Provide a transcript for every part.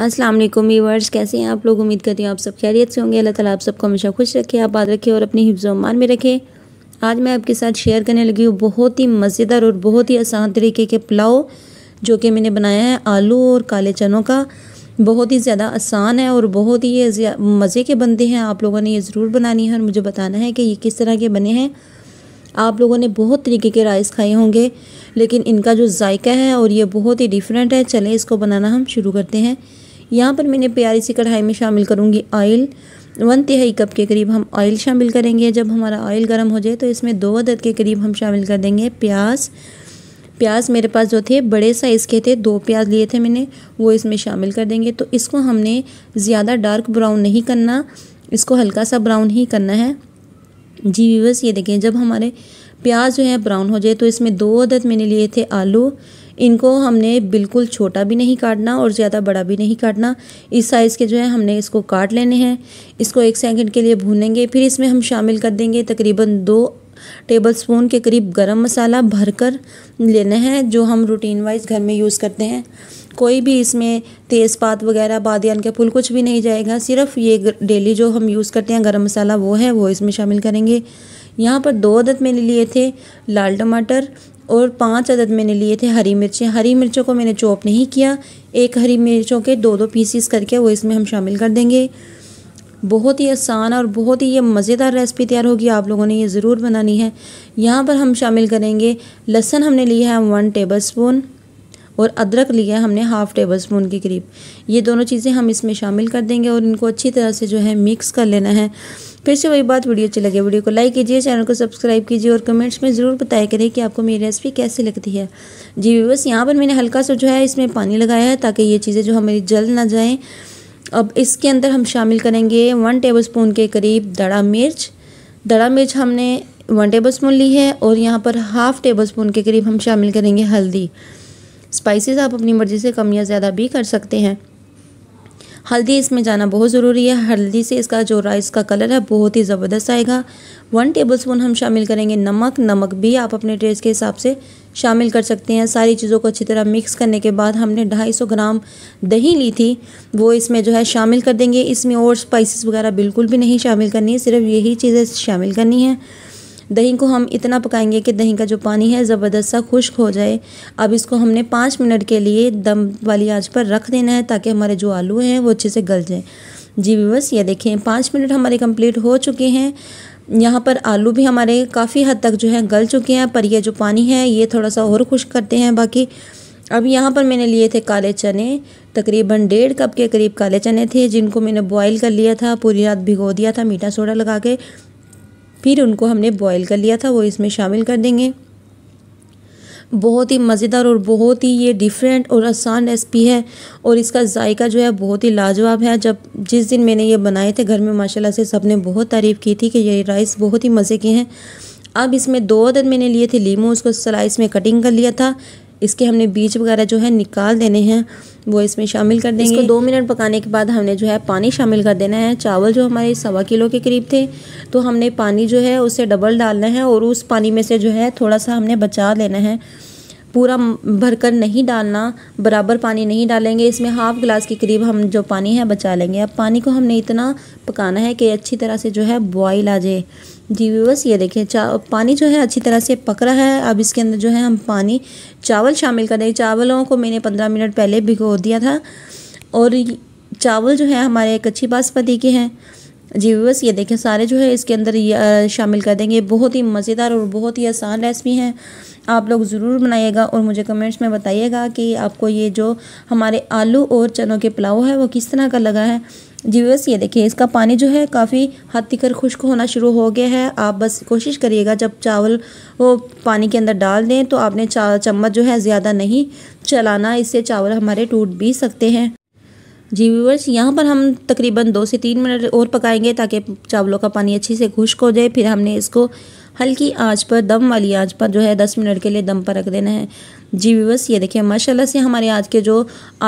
अस्सलाम वालेकुम वीवर्स कैसे हैं आप लोग उम्मीद करती हूँ आप सब खैरियत से होंगे अल्लाह ताला आप सबको हमेशा खुश रखे आप बात रखे और अपनी हिफ्ज़ोमान में रखे आज मैं आपके साथ शेयर करने लगी हूँ बहुत ही मज़ेदार और बहुत ही आसान तरीके के पुलाव जो कि मैंने बनाया है आलू और काले चनों का बहुत ही ज़्यादा आसान है और बहुत ही मज़े के बनते हैं आप लोगों ने ये ज़रूर बनानी है और मुझे बताना है कि ये किस तरह के बने हैं आप लोगों ने बहुत तरीके के राइस खाए होंगे लेकिन इनका जो जायका है और ये बहुत ही डिफरेंट है चले इसको बनाना हम शुरू करते हैं यहाँ पर मैंने प्यारी सी कढ़ाई में शामिल करूँगी ऑयल वन तिहाई कप के करीब हम ऑयल शामिल करेंगे जब हमारा ऑयल गर्म हो जाए तो इसमें दो अदद के करीब हम शामिल कर देंगे प्याज प्याज मेरे पास जो थे बड़े साइज़ के थे दो प्याज लिए थे मैंने वो इसमें शामिल कर देंगे तो इसको हमने ज़्यादा डार्क ब्राउन नहीं करना इसको हल्का सा ब्राउन ही करना है जी व्यूवर्स ये देखें जब हमारे प्याज जो है ब्राउन हो जाए तो इसमें दो अदद मैंने लिए थे आलू इनको हमने बिल्कुल छोटा भी नहीं काटना और ज़्यादा बड़ा भी नहीं काटना इस साइज़ के जो है हमने इसको काट लेने हैं इसको एक सेकंड के लिए भूनेंगे फिर इसमें हम शामिल कर देंगे तकरीबन दो टेबल स्पून के करीब गरम मसाला भर कर लेना है जो हम रूटीन वाइज घर में यूज़ करते हैं कोई भी इसमें तेज़पात वगैरह बादियान के फूल कुछ भी नहीं जाएगा सिर्फ ये डेली जो हम यूज़ करते हैं गरम मसाला वो है वो इसमें शामिल करेंगे यहाँ पर दो अदद मैंने लिए थे लाल टमाटर और पांच अदद मैंने लिए थे हरी मिर्चें हरी मिर्चों को मैंने चॉप नहीं किया एक हरी मिर्चों के दो दो पीसीस करके वो इसमें हम शामिल कर देंगे बहुत ही आसान और बहुत ही ये मज़ेदार रेसिपी तैयार होगी आप लोगों ने ये ज़रूर बनानी है यहाँ पर हम शामिल करेंगे लहसन हमने लिया है वन टेबल स्पून और अदरक लिया है हमने हाफ़ टेबल स्पून के करीब ये दोनों चीज़ें हम इसमें शामिल कर देंगे और इनको अच्छी तरह से जो है मिक्स कर लेना है फिर से वही बात वीडियो अच्छी लगे वीडियो को लाइक कीजिए चैनल को सब्सक्राइब कीजिए और कमेंट्स में ज़रूर बताया करें कि आपको मेरी रेसिपी कैसी लगती है जी बस यहाँ पर मैंने हल्का सा जो है इसमें पानी लगाया है ताकि ये चीज़ें जो हमारी जल ना जाएँ अब इसके अंदर हम शामिल करेंगे वन टेबल के करीब दड़ा मिर्च दड़ा मिर्च हमने वन टेबलस्पून ली है और यहाँ पर हाफ़ स्पून के करीब हम शामिल करेंगे हल्दी स्पाइसेस आप अपनी मर्ज़ी से कम या ज़्यादा भी कर सकते हैं हल्दी इसमें जाना बहुत ज़रूरी है हल्दी से इसका जो राइस का कलर है बहुत ही ज़बरदस्त आएगा वन टेबलस्पून हम शामिल करेंगे नमक नमक भी आप अपने टेस्ट के हिसाब से शामिल कर सकते हैं सारी चीज़ों को अच्छी तरह मिक्स करने के बाद हमने 250 ग्राम दही ली थी वो इसमें जो है शामिल कर देंगे इसमें और स्पाइसेस वगैरह बिल्कुल भी नहीं शामिल करनी है सिर्फ यही चीज़ें शामिल करनी है दही को हम इतना पकाएंगे कि दही का जो पानी है ज़बरदस्त सा खुश्क हो जाए अब इसको हमने पाँच मिनट के लिए दम वाली आंच पर रख देना है ताकि हमारे जो आलू हैं वो अच्छे से गल जाएँ जी बस ये देखें पाँच मिनट हमारे कंप्लीट हो चुके हैं यहाँ पर आलू भी हमारे काफ़ी हद तक जो है गल चुके हैं पर यह जो पानी है ये थोड़ा सा और खुश्क करते हैं बाकी अब यहाँ पर मैंने लिए थे काले चने तकरीबन डेढ़ कप के करीब काले चने थे जिनको मैंने बॉईल कर लिया था पूरी रात भिगो दिया था मीठा सोडा लगा के फिर उनको हमने बॉईल कर लिया था वो इसमें शामिल कर देंगे बहुत ही मज़ेदार और बहुत ही ये डिफरेंट और आसान रेसिपी है और इसका जायका जो है बहुत ही लाजवाब है जब जिस दिन मैंने ये बनाए थे घर में माशाल्लाह से सब ने बहुत तारीफ़ की थी कि ये राइस बहुत ही मज़े के हैं अब इसमें दो अदद मैंने लिए थे लीमू उसको स्लाइस में कटिंग कर लिया था इसके हमने बीज वगैरह जो है निकाल देने हैं वो इसमें शामिल कर देंगे इसको दो मिनट पकाने के बाद हमने जो है पानी शामिल कर देना है चावल जो हमारे सवा किलो के करीब थे तो हमने पानी जो है उसे डबल डालना है और उस पानी में से जो है थोड़ा सा हमने बचा लेना है पूरा भर कर नहीं डालना बराबर पानी नहीं डालेंगे इसमें हाफ़ गिलास के करीब हम जो पानी है बचा लेंगे अब पानी को हमने इतना पकाना है कि अच्छी तरह से जो है बॉयल आ जाए जी बस ये देखिए चा पानी जो है अच्छी तरह से पक रहा है अब इसके अंदर जो है हम पानी चावल शामिल करेंगे चावलों को मैंने पंद्रह मिनट पहले भिगो दिया था और चावल जो है हमारे एक अच्छी बासमती के हैं जी बस ये देखें सारे जो है इसके अंदर शामिल कर देंगे बहुत ही मज़ेदार और बहुत ही आसान रेसिपी है आप लोग ज़रूर बनाइएगा और मुझे कमेंट्स में बताइएगा कि आपको ये जो हमारे आलू और चनों के पुलाव है वो किस तरह का लगा है जी बस ये देखिए इसका पानी जो है काफ़ी हद तक खुश्क होना शुरू हो गया है आप बस कोशिश करिएगा जब चावल वो पानी के अंदर डाल दें तो आपने चम्मच जो है ज़्यादा नहीं चलाना इससे चावल हमारे टूट भी सकते हैं जी व्यूवर्स यहाँ पर हम तकरीबन दो से तीन मिनट और पकाएंगे ताकि चावलों का पानी अच्छे से खुश्क हो जाए फिर हमने इसको हल्की आंच पर दम वाली आंच पर जो है दस मिनट के लिए दम पर रख देना है जी व्यूवर्स ये देखिए माशाल्लाह से हमारे आज के जो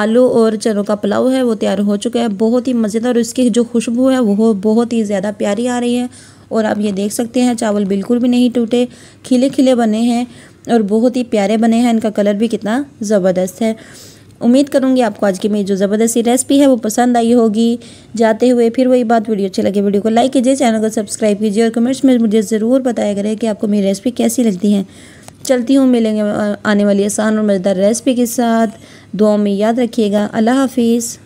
आलू और चनों का पुलाव है वो तैयार हो चुका है बहुत ही मज़ेदार और इसकी जो खुशबू है वो बहुत ही ज़्यादा प्यारी आ रही है और आप ये देख सकते हैं चावल बिल्कुल भी नहीं टूटे खिले खिले बने हैं और बहुत ही प्यारे बने हैं इनका कलर भी कितना ज़बरदस्त है उम्मीद करूँगी आपको आज की मेरी जो ज़बरदस्ती रेसिपी है वो पसंद आई होगी जाते हुए फिर वही बात वीडियो अच्छी लगे वीडियो को लाइक कीजिए चैनल को सब्सक्राइब कीजिए और कमेंट्स में मुझे ज़रूर बताया करें कि आपको मेरी रेसिपी कैसी लगती है चलती हूँ मिलेंगे आने वाली आसान और मज़ेदार रेसिपी के साथ दुआ में याद रखिएगा अल्लाह हाफिज़